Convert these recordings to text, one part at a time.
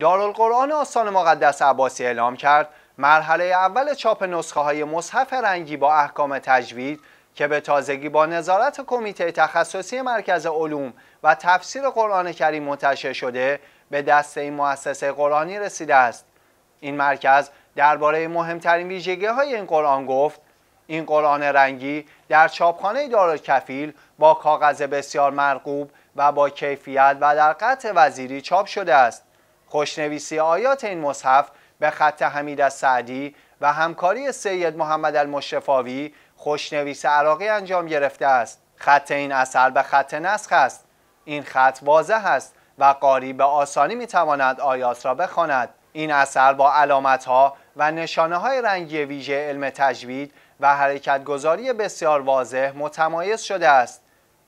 دارالقرآن آسان مقدس عباسی اعلام کرد مرحله اول چاپ نسخه های مصحف رنگی با احکام تجوید که به تازگی با نظارت کمیته تخصصی مرکز علوم و تفسیر قرآن کریم منتشر شده به دست این مؤسسه قرآنی رسیده است این مرکز درباره مهمترین ویژگی های این قرآن گفت این قرآن رنگی در چاپخانه دارالکفیل با کاغذ بسیار مرغوب و با کیفیت و در قطع وزیری چاپ شده است خوشنویسی آیات این مصحف به خط حمید سعدی و همکاری سید محمد المشفاوی خوشنویس عراقی انجام گرفته است خط این اثر به خط نسخ است این خط واضح است و قاری به آسانی میتواند آیات را بخواند این اثر با علامتها و نشانه های رنگی ویژه علم تجوید و حرکت گذاری بسیار واضح متمایز شده است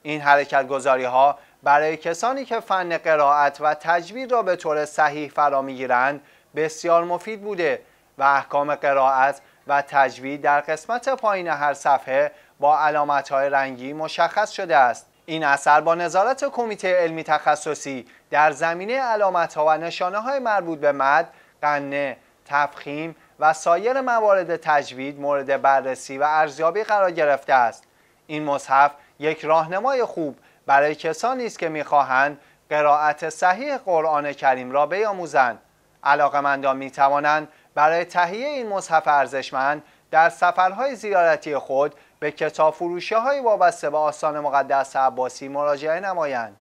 این گذاری ها برای کسانی که فن قرائت و تجوید را به طور صحیح فرا میگیرند بسیار مفید بوده و احکام قرائت و تجوید در قسمت پایین هر صفحه با علامتهای رنگی مشخص شده است این اثر با نظارت کمیته علمی تخصصی در زمینه علامتها و نشانه های مربوط به مد، قنه، تفخیم و سایر موارد تجوید مورد بررسی و ارزیابی قرار گرفته است. این مصحف یک راهنمای خوب برای کسانی است که میخواهند قرائت صحیح قرآن کریم را بیاموزند علاقمندان میتوانند برای تهیه این مصحف ارزشمند در سفرهای زیارتی خود به کتاب فروشه های وابسته به آستان مقدس عباسی مراجعه نمایند